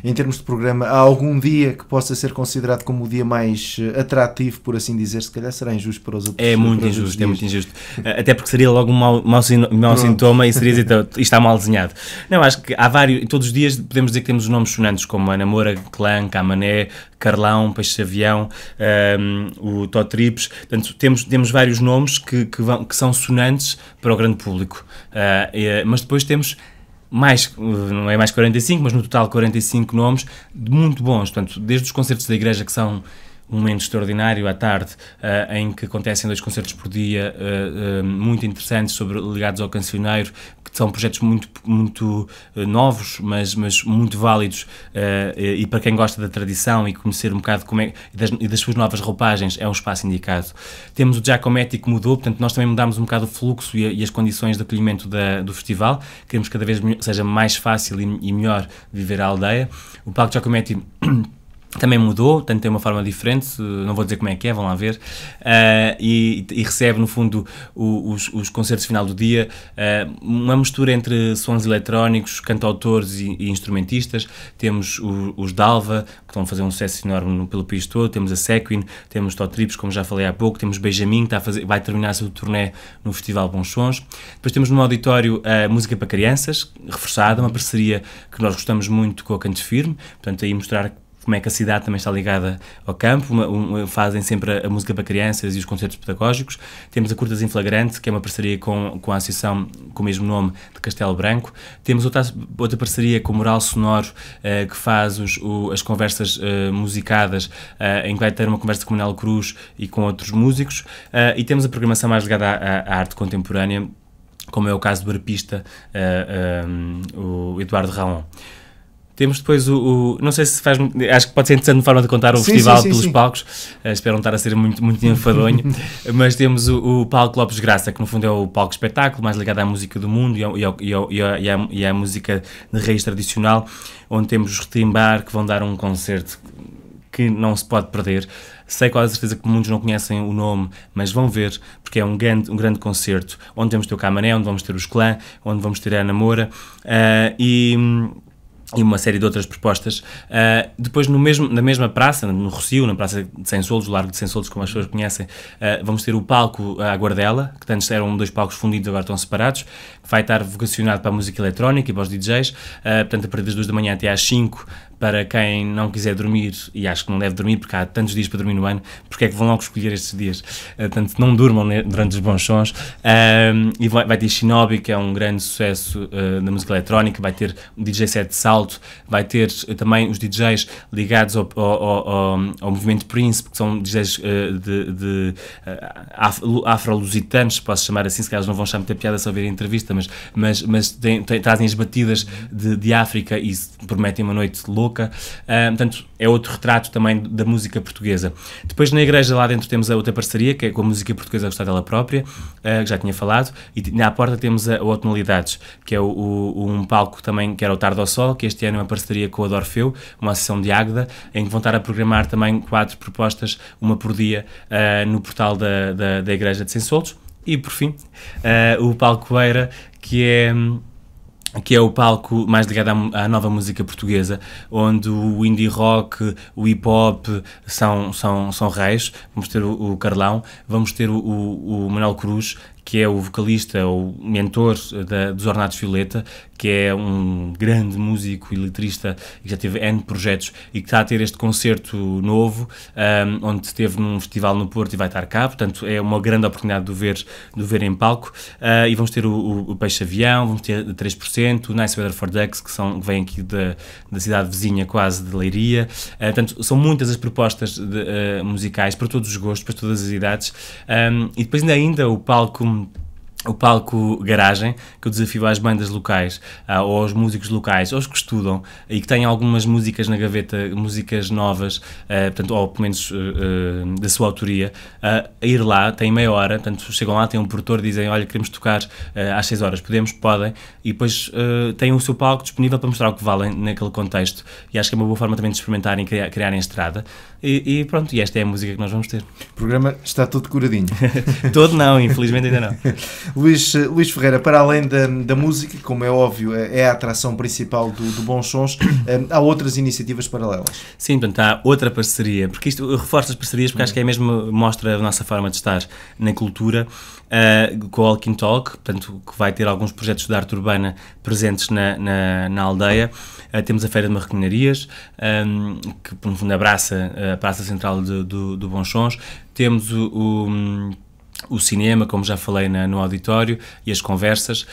Em termos de programa, há algum dia que possa ser considerado como o dia mais eh, atrativo, por assim dizer? Se calhar será injusto para os outros. É muito injusto, é muito injusto. Eh, até porque seria logo um mau, mau, mau sintoma e seria dizer tá, está mal desenhado. Não, acho que há vários, todos os dias podemos dizer que temos nomes sonantes como Ana Moura, Clã, Camané, Carlão, Peixe Avião, um, ehm, o Totrips Portanto, temos, temos vários nomes que, que, vão, que são sonantes para o grande público. Uh, mas depois temos mais, não é mais 45, mas no total 45 nomes muito bons, portanto, desde os concertos da igreja que são um momento extraordinário à tarde uh, em que acontecem dois concertos por dia uh, uh, muito interessantes sobre ligados ao cancioneiro que são projetos muito muito novos mas mas muito válidos e para quem gosta da tradição e conhecer um bocado como é e das, e das suas novas roupagens é um espaço indicado temos o Giacometti que mudou portanto nós também mudamos um bocado o fluxo e, a, e as condições de acolhimento da, do festival queremos que cada vez seja mais fácil e, e melhor viver a aldeia o Palco Giacometti também mudou, portanto tem uma forma diferente, não vou dizer como é que é, vão lá ver, uh, e, e, recebe no fundo o, os, os concertos final do dia, uh, uma mistura entre sons eletrónicos, cantautores e, e instrumentistas, temos o, os Dalva, que estão a fazer um sucesso enorme pelo país todo, temos a Sequin, temos Totrips, como já falei há pouco, temos Benjamin, que está a fazer, vai terminar seu turnê no Festival Bons Sons, depois temos no auditório a ah, Música para Crianças, reforçada, uma parceria que nós gostamos muito com a Cantos Firme, portanto aí mostrar como é que a cidade também está ligada ao campo, uma, fazem sempre a, música para crianças e os concertos pedagógicos. Temos a Curtas em Flagrante, que é uma parceria com, com a associação com o mesmo nome de Castelo Branco. Temos outra, outra parceria com o Moral Sonoro, eh, que faz os, o, as conversas eh, musicadas, eh, em que vai ter uma conversa com Manuel Cruz e com outros músicos. e temos a programação mais ligada à, à arte contemporânea, como é o caso do arpista uh, um, o Eduardo Raon. Temos depois o, o, Não sei se faz. Acho que pode ser interessante forma de contar o sim, festival sim, sim, pelos palcos. Uh, espero não estar a ser muito, muito enfadonho. [LAUGHS] mas temos o, o, palco Lopes Graça, que no fundo é o palco espetáculo, mais ligado à música do mundo e, à, música de raiz tradicional, onde temos os Retimbar que vão dar um concerto que não se pode perder. Sei com a certeza que muitos não conhecem o nome, mas vão ver, porque é um grande, um grande concerto, onde temos ter o Camané, onde vamos ter os Clã, onde vamos ter a Namora uh, eh, e e uma série de outras propostas. Uh, depois, no mesmo, na mesma praça, no Rocio, na Praça de Sensoulos, o Largo de Sensoulos, como as pessoas conhecem, uh, vamos ter o palco à Guardela, que antes eram dois palcos fundidos, agora estão separados, que vai estar vocacionado para a música eletrónica e para os DJs. Uh, ah, portanto, a partir das 2 da manhã até às 5 para quem não quiser dormir, e acho que não deve dormir porque há tantos dias para dormir no ano, porque é que vão logo escolher estes dias? Eh, portanto, não durmam durante os bons sons. Um, eh, e vai, vai, ter Shinobi, que é um grande sucesso uh, da música eletrónica, vai ter o DJ set de salto, vai ter também os DJs ligados ao, ao, ao, ao movimento Príncipe, que são DJs uh, de, de uh, afro-lusitanos, posso chamar assim, se calhar não vão chamar muita piada se ver a entrevista, mas, mas, mas tem, tem, trazem as batidas de, de África e prometem uma noite louca boca. Uh, portanto, é outro retrato também da música portuguesa. Depois, na igreja lá dentro, temos a outra parceria, que é com a música portuguesa a gostar dela própria, uh, que já tinha falado. E na porta temos a, a Outonalidades, que é o, o, um palco também que era o Tardo ao Sol, que este ano é uma parceria com a Dorfeu, uma sessão de Águeda, em que vão estar a programar também quatro propostas, uma por dia, uh, no portal da, da, da Igreja de Sem Soltos. E por fim, uh, o Palco Beira, que é hum, que é o palco mais ligado à, à, nova música portuguesa, onde o indie rock, o hip hop são, são, são reis. Vamos ter o, o Carlão, vamos ter o, o, o Manuel Cruz, que é o vocalista, o mentor eh, da, dos Ornados Violeta, que é um grande músico e letrista que já teve N projetos e que está a ter este concerto novo, um, onde esteve num festival no Porto e vai estar cá, portanto é uma grande oportunidade de o ver, de o ver em palco. Uh, e vamos ter o, o, o, Peixe Avião, vamos ter 3%, o Nice Weather for Ducks, que, são, que vem aqui da, da cidade vizinha quase de Leiria. Uh, portanto, são muitas as propostas de, uh, musicais para todos os gostos, para todas as idades. Um, e depois ainda, ainda o palco some um, o palco garagem, que eu desafio às bandas locais, uh, ou aos músicos locais, ou aos que estudam e que têm algumas músicas na gaveta, músicas novas, uh, portanto, ou pelo menos uh, da sua autoria, a ir lá, têm meia hora, portanto, chegam lá, têm um produtor, dizem, olha, queremos tocar às 6 horas, podemos? Podem, e depois têm o seu palco disponível para mostrar o que valem naquele contexto, e acho que é uma boa forma também de experimentarem, criar, criarem estrada, e, e pronto, e esta é a música que nós vamos ter. O programa está todo curadinho. [LAUGHS] todo não, infelizmente ainda não. [LAUGHS] Luís, Luís Ferreira, para além da, da música, como é óbvio, é, é a atração principal do, do Bons Sons, [COUGHS] hum, há outras iniciativas paralelas. Sim, portanto, há outra parceria, porque isto reforça as parcerias, porque acho que é mesmo mostra a nossa forma de estar na cultura, uh, com o Alkin Talk, portanto, que vai ter alguns projetos de arte urbana presentes na, na, na aldeia. Uh, temos a Feira de Marroquinarias, um, que, no fundo, abraça ah, a Praça Central de, do, do Bons Sons. Temos o, o hum, o cinema, como já falei na, no auditório, e as conversas, uh,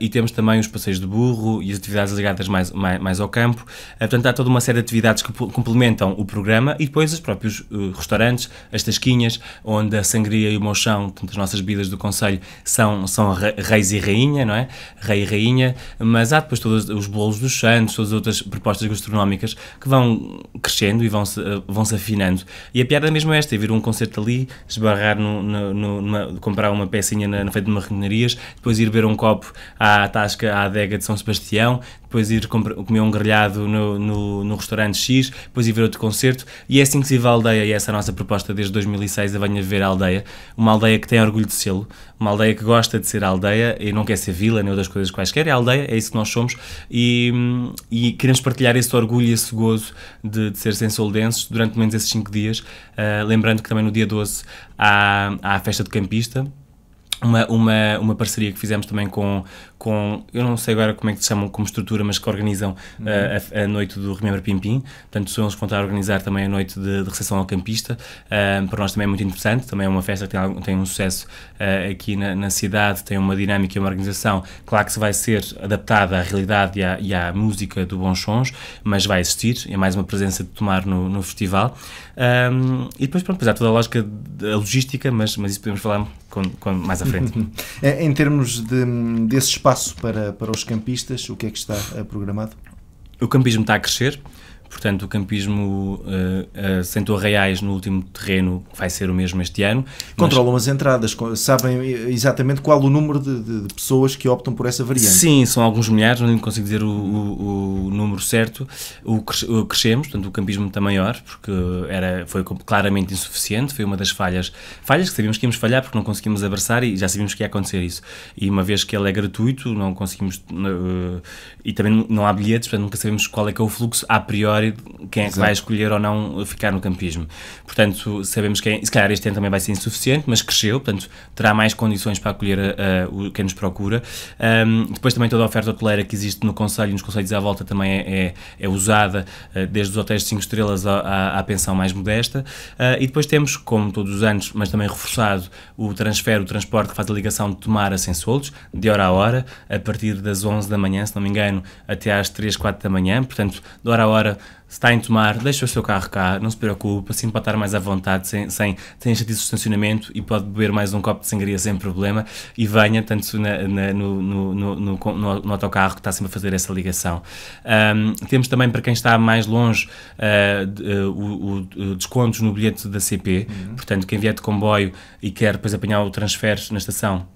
e temos também os passeios de burro e as atividades ligadas mais, mais, mais ao campo. Uh, portanto, há toda uma série de atividades que complementam o programa e depois os próprios uh, restaurantes, as tasquinhas, onde a sangria e o mochão, portanto, as nossas bebidas do Conselho, são, são reis e rainha, não é? Rei e rainha, mas há depois todos os bolos dos santos, todas as outras propostas gastronómicas que vão crescendo e vão-se vão -se afinando. E a piada mesmo é esta, é vir um concerto ali, esbarrar no, no, no numa, comprar uma pecinha na, na de marronarias, depois ir beber um copo à tasca, à adega de São Sebastião, depois ir comer um grelhado no, no, no, restaurante X, depois ir ver outro concerto, e é assim que se vive a aldeia, e essa é a nossa proposta desde 2006, a Venha Ver a Aldeia, uma aldeia que tem orgulho de selo, uma aldeia que gosta de ser aldeia e não quer ser vila nem outras coisas quaisquer, é aldeia, é isso que nós somos e, e queremos partilhar esse orgulho e esse gozo de, de ser sensoldenses durante menos esses 5 dias. Uh, lembrando que também no dia 12 há, há a festa de campista, uma, uma, uma parceria que fizemos também com, com, eu não sei agora como é que se chamam como estrutura, mas que organizam uhum. Eh, a, a, noite do Remember Pimpim. Portanto, são eles que vão a organizar também a noite de, de recepção ao campista. Uh, para nós também é muito interessante, também é uma festa que tem, tem um sucesso uh, aqui na, na, cidade, tem uma dinâmica e uma organização. Claro que se vai ser adaptada à realidade e à, e à música do Bons Sons, mas vai existir, é mais uma presença de tomar no, no festival. Um, e depois, pronto, depois há toda a lógica da logística, mas, mas isso podemos falar mais à frente. [LAUGHS] É, em termos de, desse espaço para, para os campistas, o que é que está eh, programado? O campismo está a crescer. Portanto, o campismo uh, eh, assentou eh, reais no último terreno, vai ser o mesmo este ano. Controlam mas... as entradas, sabem exatamente qual o número de, de, pessoas que optam por essa variante. Sim, são alguns milhares, não consigo dizer o, o, o número certo. O, o, crescemos, portanto, o campismo está maior, porque era, foi claramente insuficiente, foi uma das falhas, falhas que sabíamos que íamos falhar porque não conseguimos abraçar e já sabíamos que ia acontecer isso. E uma vez que ele é gratuito, não conseguimos, uh, e também não há bilhetes, portanto, nunca sabemos qual é que é o fluxo a priori território quem é que vai escolher ou não ficar no campismo. Portanto, sabemos que, se calhar este ano também vai ser insuficiente, mas cresceu, portanto, terá mais condições para acolher uh, o, quem nos procura. Um, depois também toda a oferta hoteleira que existe no Conselho e nos Conselhos à volta também é, é, é usada, uh, desde os hotéis de 5 estrelas à, à, à, pensão mais modesta. Uh, e depois temos, como todos os anos, mas também reforçado, o transfer, o transporte que faz a ligação de Tomar a Sensoldos, de hora a hora, a partir das 11 da manhã, se não me engano, até às 3, 4 da manhã. Portanto, de hora a hora se está em tomar, deixa o seu carro cá, não se preocupe, assim pode estar mais à vontade, sem, sem, sem de estacionamento e pode beber mais um copo de sangria sem problema e venha, tanto na, na, no, no, no, no, autocarro que está sempre a fazer essa ligação. Um, temos também para quem está mais longe uh, de, uh, o, o, descontos no bilhete da CP, uhum. portanto, quem vier de comboio e quer depois apanhar o transfer na estação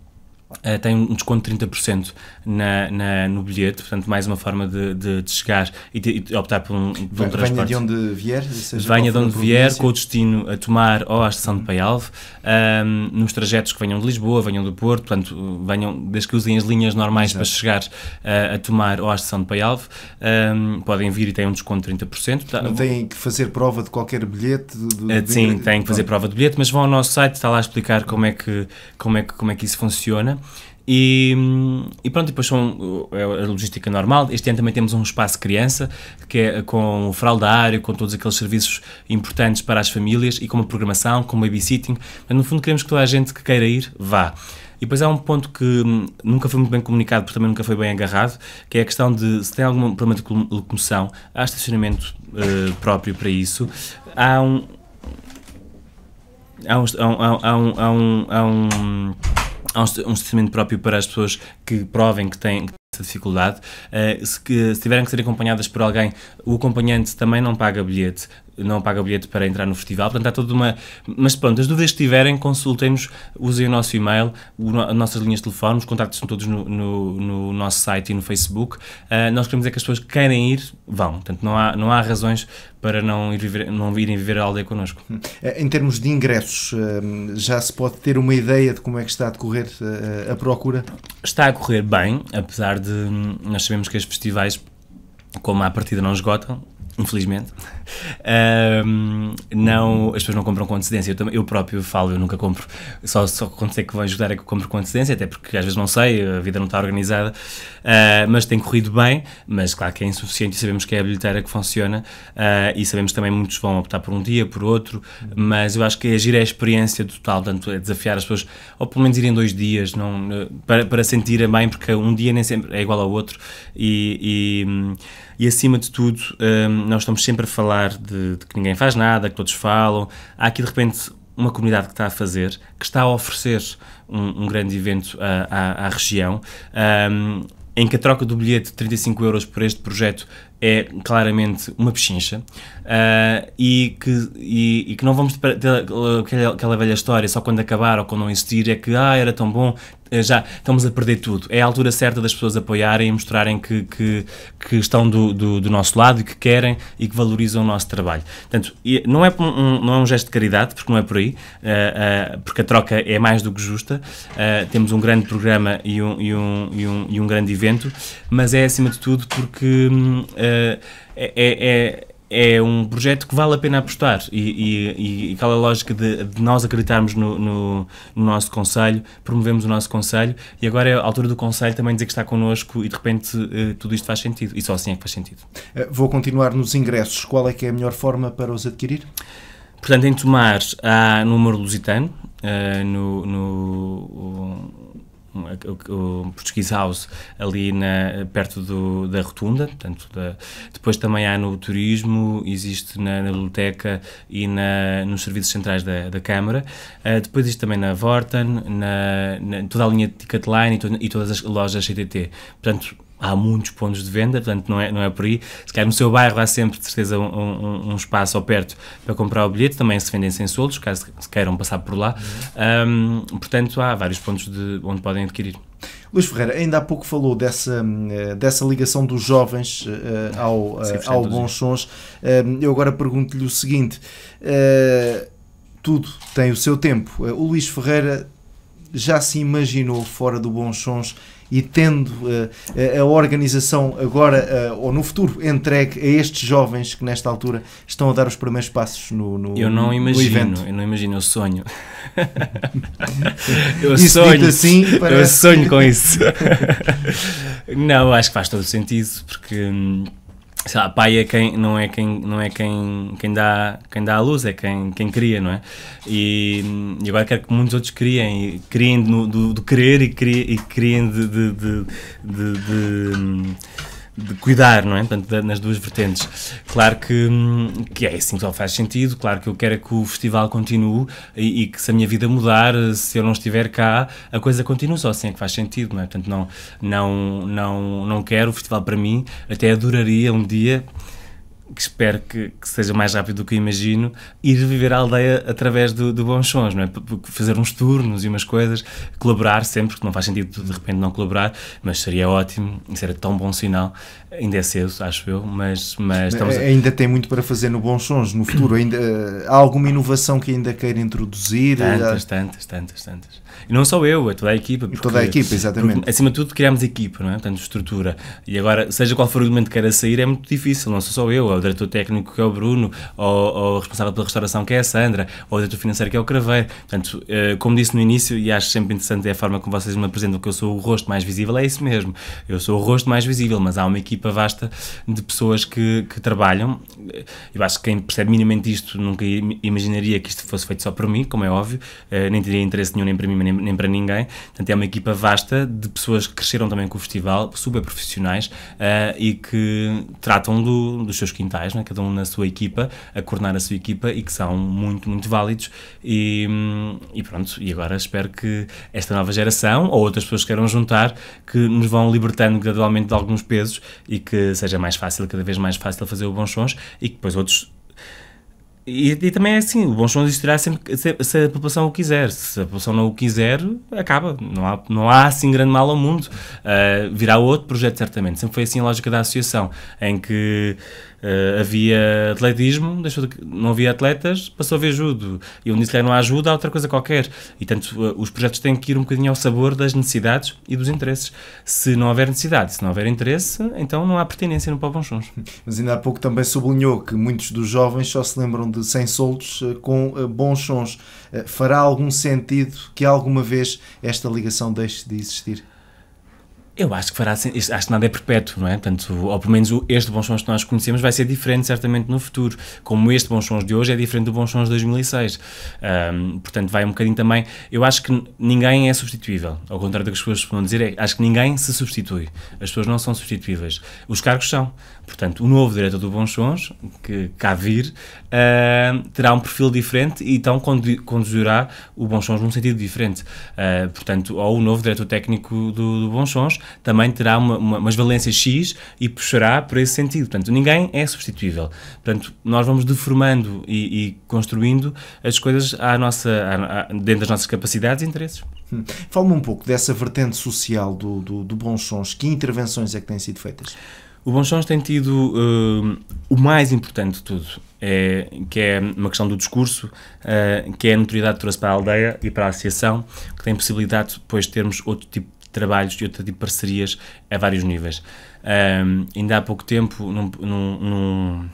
Uh, tem um desconto de 30% na, na, no bilhete, portanto, mais uma forma de, de, de chegar e, de, optar por um, por um transporte. Venha de onde vier? Venha de onde vier, com o destino a tomar ou à estação de Paialve, um, nos trajetos que venham de Lisboa, venham do Porto, portanto, venham, desde que usem as linhas normais Exato. para chegar uh, a tomar ou à estação de Paialve, um, podem vir e têm um desconto de 30%. Tá, Não têm que fazer prova de qualquer bilhete? Eh, sim, têm que fazer prova de bilhete, mas vão ao nosso site, está lá a explicar como é que, como é que, como é que isso funciona. E, e, pronto, depois são, é a logística normal. Este ano também temos um espaço criança, que é com o fraldário, com todos aqueles serviços importantes para as famílias e com uma programação, com babysitting. Mas no fundo queremos que toda a gente que queira ir vá. E depois há um ponto que hum, nunca foi muito bem comunicado, porque também nunca foi bem agarrado, que é a questão de se tem algum problema de locomoção, há estacionamento eh, próprio para isso, há um. Há um, há um, há um, há um há um estabecimento próprio para as pessoas que provem que têm essa dificuldade. Uh, se, que, se tiverem que ser acompanhadas por alguém, o acompanhante também não paga bilhete, não paga bilhete para entrar no festival, portanto há toda uma... Mas pronto, as dúvidas que tiverem, consultem-nos, usem o nosso e-mail, o, as nossas linhas de telefone, os contactos são todos no, no, no nosso site e no Facebook. Uh, nós queremos é que as pessoas que querem ir, vão, portanto não há, não há razões para não, ir viver, não virem viver a aldeia connosco. Hum. É, em termos de ingressos, hum, já se pode ter uma ideia de como é que está a decorrer eh, a procura? Está a correr bem, apesar de hum, nós sabemos que os festivais como à partida não esgotam, infelizmente, não, as pessoas não compram com antecedência. Eu, também, eu próprio falo, eu nunca compro, só, só quando sei que vão ajudar é que compro com antecedência, até porque às vezes não sei, a vida não está organizada, uh, mas tem corrido bem, mas claro que é insuficiente e sabemos que é a bilheteira que funciona uh, e sabemos também muitos vão optar por um dia, por outro, mas eu acho que é agir é a experiência total, tanto é desafiar as pessoas, ou pelo menos irem dois dias, não, para, para a bem, porque um dia nem sempre é igual ao outro e, e e acima de tudo um, nós estamos sempre a falar de, de que ninguém faz nada, que todos falam. Há aqui de repente uma comunidade que está a fazer, que está a oferecer um, um grande evento à, à, à região, um, em que a troca do bilhete de 35 euros por este projeto é claramente uma pechincha uh, e, que, e, e, que não vamos ter aquela, aquela velha história só quando acabar ou quando não existir é que ah, era tão bom, eh, já estamos a perder tudo. É a altura certa das pessoas apoiarem e mostrarem que, que, que estão do, do, do, nosso lado e que querem e que valorizam o nosso trabalho. Portanto, não é um, não é um gesto de caridade, porque não é por aí, uh, uh, porque a troca é mais do que justa. Uh, temos um grande programa e um, e, um, e, um, e um grande evento, mas é acima de tudo porque hum, é, é, é é um projeto que vale a pena apostar e, e, e aquela lógica de, de nós acreditarmos no, no, no, nosso conselho, promovemos o nosso conselho e agora é a altura do conselho também dizer que está connosco e de repente eh, tudo isto faz sentido e só assim é que faz sentido. Eh, vou continuar nos ingressos. Qual é que é a melhor forma para os adquirir? Portanto, em Tomar há número Lusitano, eh, no, no o Portuguese House ali na, perto do, da rotunda, portanto, da, depois também há no turismo, existe na, na biblioteca e na, nos serviços centrais da, da Câmara, uh, depois existe também na Vorten, na, na, toda a linha de Ticketline e, to, e todas as lojas CTT, portanto há muitos pontos de venda, portanto não é, não é por aí. Se calhar no seu bairro há sempre, de certeza, um, um, um espaço ao perto para comprar o bilhete, também se vendem sem soldos, caso se queiram passar por lá. Uhum. Um, portanto, há vários pontos de onde podem adquirir. Luís Ferreira, ainda há pouco falou dessa, hum, eh, dessa ligação dos jovens uh, ao, uh, ao Bons Sons. Uh, eu agora pergunto-lhe o seguinte: tudo tem o seu tempo. O Luís Ferreira já se imaginou fora do Bons Sons e tendo uh, a organização agora uh, ou no futuro entregue a estes jovens que nesta altura estão a dar os primeiros passos no, no Eu não imagino, eu não imagino, eu sonho. [LAUGHS] eu isso sonho. Assim, parece... Eu sonho com isso. [LAUGHS] não, acho que faz todo sentido porque. Hum, sei lá, pai é quem não é quem não é quem quem dá quem dá a luz é quem quem cria não é e, e agora quero que muitos outros criem criem do, do, do querer e criem, e criem de, de, de, de de cuidar, não é? Portanto, nas duas vertentes. Claro que, hum, que é assim que só faz sentido, claro que eu quero é que o festival continue e, e, que se a minha vida mudar, se eu não estiver cá, a coisa continua, só assim é que faz sentido, não é? Portanto, não, não, não, não quero o festival para mim, até adoraria um dia que espero que, que, seja mais rápido do que eu imagino, ir viver a aldeia através do, do Bons Sons, não é? Fazer uns turnos e umas coisas, colaborar sempre, que não faz sentido de repente não colaborar, mas seria ótimo, isso era tão bom sinal. Ainda é cedo, acho eu, mas, mas estamos... Ainda tem muito para fazer no Bons Sons, no futuro. Ainda, há alguma inovação que ainda queira introduzir? Tantas, tantas, tantas, tantas. E não só eu, é toda a equipa. Porque, toda a equipa, exatamente. Porque, acima de tudo, criamos equipa, não é? Portanto, estrutura. E agora, seja qual for o momento que queira sair, é muito difícil, não sou só eu, diretor técnico que é o Bruno, ou, ou responsável pela restauração que é a Sandra, ou o diretor financeiro que é o Craveiro. Portanto, eh, como disse no início, e acho sempre interessante é a forma como vocês me apresentam que eu sou o rosto mais visível, é isso mesmo. Eu sou o rosto mais visível, mas há uma equipa vasta de pessoas que, que trabalham. Eu acho que quem percebe minimamente isto nunca imaginaria que isto fosse feito só por mim, como é óbvio, eh, nem teria interesse nenhum nem para mim nem, nem para ninguém. Portanto, é uma equipa vasta de pessoas que cresceram também com o festival, super profissionais eh, e que tratam do, dos seus quintos fundamentais, né? cada um na sua equipa, a coordenar a sua equipa e que são muito, muito válidos. E, hum, e pronto, e agora espero que esta nova geração ou outras pessoas que queiram juntar, que nos vão libertando gradualmente de alguns pesos e que seja mais fácil, cada vez mais fácil fazer o bons sons e que depois outros e, e, também é assim, o bom som existirá sempre se, se, a população o quiser. Se a população não o quiser, acaba. Não há, não há assim grande mal ao mundo. Uh, virá outro projeto, certamente. Sempre foi assim a lógica da associação, em que Uh, havia atletismo, deixou de, não havia atletas, passou a haver judo. E onde isso não há ajuda, há outra coisa qualquer. E tanto uh, os projetos têm que ir um bocadinho ao sabor das necessidades e dos interesses. Se não houver necessidade, se não houver interesse, então não há pertinência no Povo Chons. Mas ainda há pouco também sublinhou que muitos dos jovens só se lembram de sem soltos uh, com bons sons. Fará algum sentido que alguma vez esta ligação deixe de existir? Eu acho que fará acho que nada é perpétuo, não é? Portanto, ou pelo menos este Bons Sons que nós conhecemos vai ser diferente, certamente, no futuro. Como este Bons Sons de hoje é diferente do Bons Sons de 2006. Um, portanto, vai um bocadinho também. Eu acho que ninguém é substituível. Ao contrário do que as pessoas vão dizer, é, acho que ninguém se substitui. As pessoas não são substituíveis. Os cargos são. Portanto, o novo diretor do Bons Sons, que cá vir, uh, terá um perfil diferente e então conduzirá o Bons Sons num sentido diferente. Uh, portanto, ou o novo diretor técnico do, do Bons Sons também terá uma, uma, umas valências X e puxará por esse sentido. Portanto, ninguém é substituível. Portanto, nós vamos deformando e, e construindo as coisas à nossa, à, à, dentro das nossas capacidades e interesses. Hum. Fala-me um pouco dessa vertente social do, do, do Bons Sons. Que intervenções é que têm sido feitas? O Bons Sons tem tido uh, o mais importante de tudo, é, que é uma questão do discurso, uh, que é a notoriedade que trouxe para a aldeia e para a associação, que tem possibilidade depois de termos outro tipo de trabalhos e outro tipo de parcerias a vários níveis. Eh, ainda há pouco tempo, num, num, num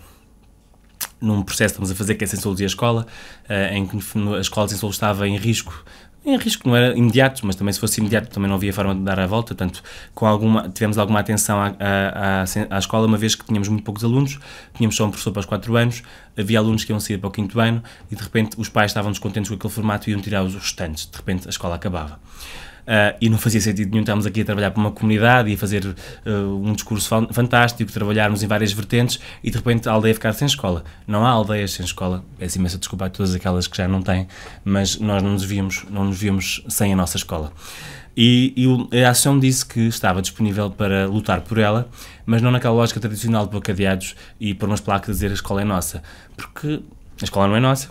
num processo que estamos a fazer que é Sem Solo e a Escola, uh, em que a Escola de Sem estava em risco em risco, não era imediato, mas também se fosse imediato também não havia forma de dar a volta, portanto com alguma, tivemos alguma atenção à, à, à, à escola, uma vez que tínhamos muito poucos alunos, tínhamos só um professor para os 4 anos, havia alunos que iam sair para o 5 ano e de repente os pais estavam descontentes com aquele formato e iam tirar os restantes, de repente a escola acabava. Uh, e não fazia sentido nenhum estarmos aqui a trabalhar para uma comunidade e a fazer uh, um discurso fantástico, trabalharmos em várias vertentes e de repente a aldeia ficar sem escola. Não há aldeias sem escola, peço imensa desculpa a todas aquelas que já não têm, mas nós não nos víamos, não nos víamos sem a nossa escola. E, e, a ação disse que estava disponível para lutar por ela, mas não naquela lógica tradicional de bocadeados e por umas placas dizer a escola é nossa, porque a escola não é nossa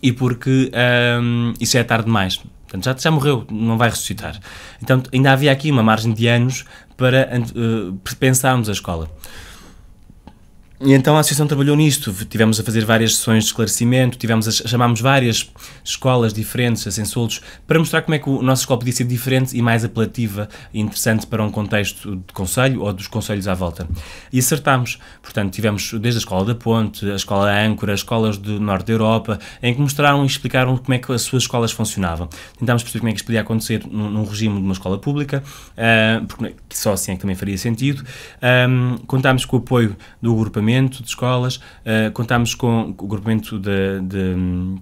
e porque um, ah, isso é tarde demais. Portanto, já, já morreu, não vai ressuscitar. Então, ainda havia aqui uma margem de anos para uh, pensarmos a escola. E então a associação trabalhou nisto. Tivemos a fazer várias sessões de esclarecimento, tivemos a, chamámos várias escolas diferentes, a soltos, para mostrar como é que o nosso escola podia ser diferente e mais apelativa e interessante para um contexto de conselho ou dos conselhos à volta. E acertámos. Portanto, tivemos desde a Escola da Ponte, a Escola Âncora, as escolas do Norte da Europa, em que mostraram e explicaram como é que as suas escolas funcionavam. Tentámos perceber como é que isto podia acontecer num, num regime de uma escola pública, uh, porque é, só assim é que também faria sentido. Um, contámos com o apoio do agrupamento agrupamento de escolas, uh, eh, contámos com o agrupamento de, de hum,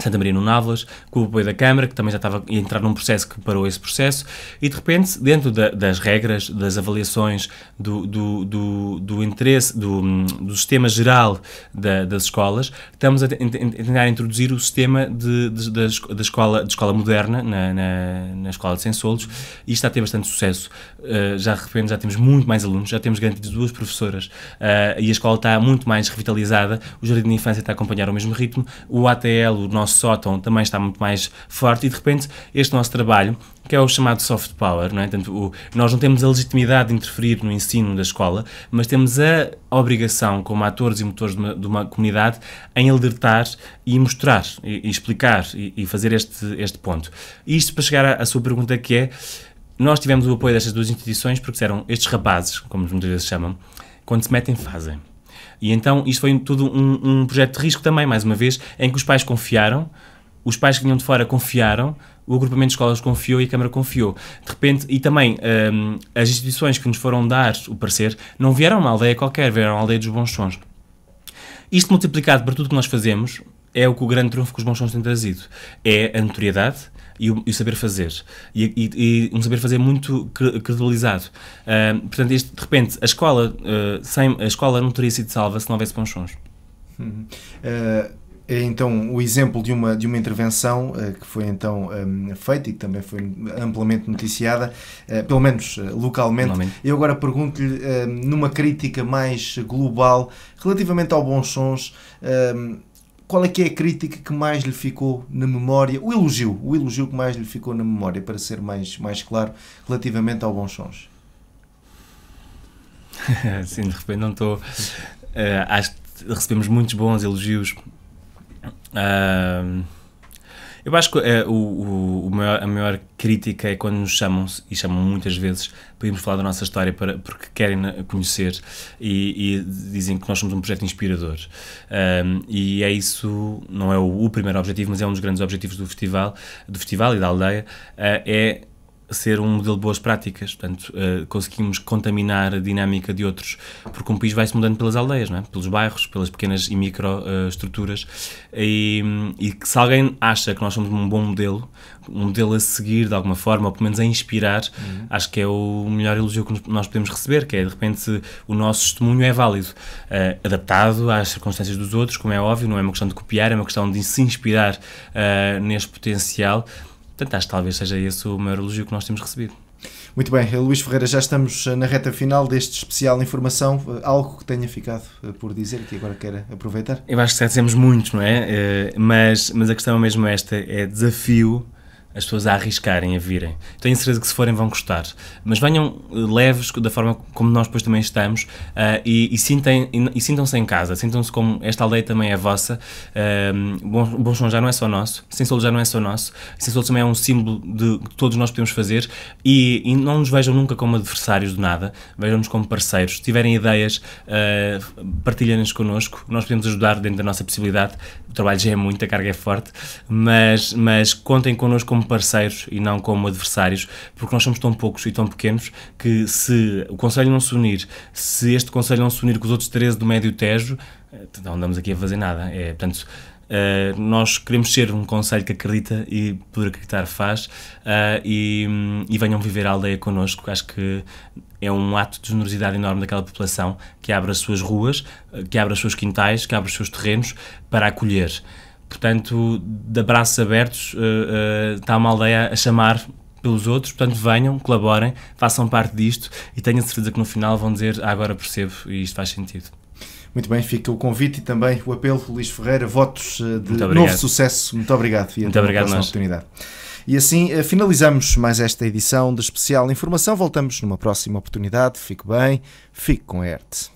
Santa Maria no Návolas, com o apoio da Câmara, que também já estava a entrar num processo que parou esse processo, e de repente, dentro da, das regras, das avaliações, do, do, do, do interesse, do, do sistema geral da, das escolas, estamos a, tentar introduzir o sistema de, de, da, escola, de escola moderna na, na, na Escola de Sensolos, e está a ter bastante sucesso. Uh, já de repente já temos muito mais alunos, já temos garantidos duas professoras, uh, e a escola está muito mais revitalizada, o Jardim de Infância está a acompanhar o mesmo ritmo, o ATL, o nosso nosso sótão também está muito mais forte e de repente este nosso trabalho que é o chamado soft power, não é? Portanto, o, nós não temos a legitimidade de interferir no ensino da escola, mas temos a obrigação, como atores e motores de uma, de uma comunidade, em alertar e mostrar, e, e explicar, e, e, fazer este, este ponto. Isto para chegar à, à sua pergunta que é, nós tivemos o apoio destas duas instituições porque eram estes rapazes, como muitas vezes chamam, quando se metem fazem. E então isto foi todo um, um projeto de risco também, mais uma vez, em que os pais confiaram, os pais que vinham de fora confiaram, o agrupamento de escolas confiou e a Câmara confiou. De repente, e também um, as instituições que nos foram dar o parecer não vieram a uma aldeia qualquer, vieram a aldeia dos bons sons. Isto multiplicado por tudo que nós fazemos é o que o grande trunfo que os bons sons têm trazido. É a notoriedade, e o, e o saber fazer. E, e, e, um saber fazer muito credibilizado. Uh, portanto, este, de repente, a escola, uh, sem, a escola não teria sido salva se não houvesse bons sons. Uh, é então o exemplo de uma, de uma intervenção uh, que foi então um, feita e que também foi amplamente noticiada, uh, pelo menos localmente. Normalmente. Eu agora pergunto-lhe, numa crítica mais global, relativamente ao Bons Sons, qual é que é a crítica que mais lhe ficou na memória, o elogio, o elogio que mais lhe ficou na memória, para ser mais, mais claro, relativamente ao Bons Sons? [LAUGHS] Sim, de repente não estou. Uh, acho que recebemos muitos bons elogios. Uh, eu acho que é, o, o maior, a maior crítica é quando nos chamam, e chamam muitas vezes, para irmos falar da nossa história para, porque querem né, conhecer e, e dizem que nós somos um projeto inspirador. Um, e é isso, não é o, o, primeiro objetivo, mas é um dos grandes objetivos do festival, do festival e da aldeia, uh, é ser um modelo de boas práticas, portanto, uh, conseguimos contaminar a dinâmica de outros, porque um país vai-se mudando pelas aldeias, é? pelos bairros, pelas pequenas e micro uh, estruturas, e, e se alguém acha que nós somos um bom modelo, um modelo a seguir de alguma forma, ou pelo menos a inspirar, uhum. acho que é o melhor elogio que nós podemos receber, que é, de repente, o nosso testemunho é válido, uh, adaptado às circunstâncias dos outros, como é óbvio, não é uma questão de copiar, é uma questão de se inspirar neste potencial, Portanto, acho que talvez seja esse o maior elogio que nós temos recebido. Muito bem, eh, Luís Ferreira, já estamos eh, na reta final deste especial informação. Eh, algo que tenha ficado por dizer que agora queira aproveitar? Eu acho que já dissemos muito não é? Mas, mas a questão mesmo esta: é desafio as pessoas a arriscarem, a virem. Tenho certeza que se forem vão gostar, mas venham eh, leves da forma como nós depois também estamos uh, e, e, sintem, e, e sintam-se em casa, sintam-se como esta aldeia também é vossa. Uh, Bom, Bom Chão já não é só nosso, Sem Solo já não é só nosso, Sem Solo também é um símbolo de que todos nós podemos fazer e, e não nos vejam nunca como adversários de nada, vejam-nos como parceiros. Se tiverem ideias, uh, partilhem-nos connosco, nós podemos ajudar dentro da nossa possibilidade. O trabalho já é muito, a carga é forte, mas, mas contem connosco como como parceiros e não como adversários, porque nós somos tão poucos e tão pequenos que se o Conselho não se unir, se este Conselho não se unir com os outros 13 do Médio Tejo, eh, não andamos aqui a fazer nada. É, portanto, Uh, nós queremos ser um conselho que acredita e por acreditar faz uh, e, e, venham viver a aldeia connosco. Acho que é um ato de generosidade enorme daquela população que abre as suas ruas, que abre os seus quintais, que abre os seus terrenos para acolher. Portanto, de braços abertos, eh, eh, está uma aldeia a chamar pelos outros, portanto venham, colaborem, façam parte disto e tenho a certeza que no final vão dizer ah, agora percebo e isto faz sentido. Muito bem, fica o convite e também o apelo, Luís Ferreira, votos eh, de novo sucesso. Muito obrigado e Muito até obrigado a próxima oportunidade. E assim finalizamos mais esta edição de Especial Informação. Voltamos numa próxima oportunidade. Fique bem, fique com a ERTE.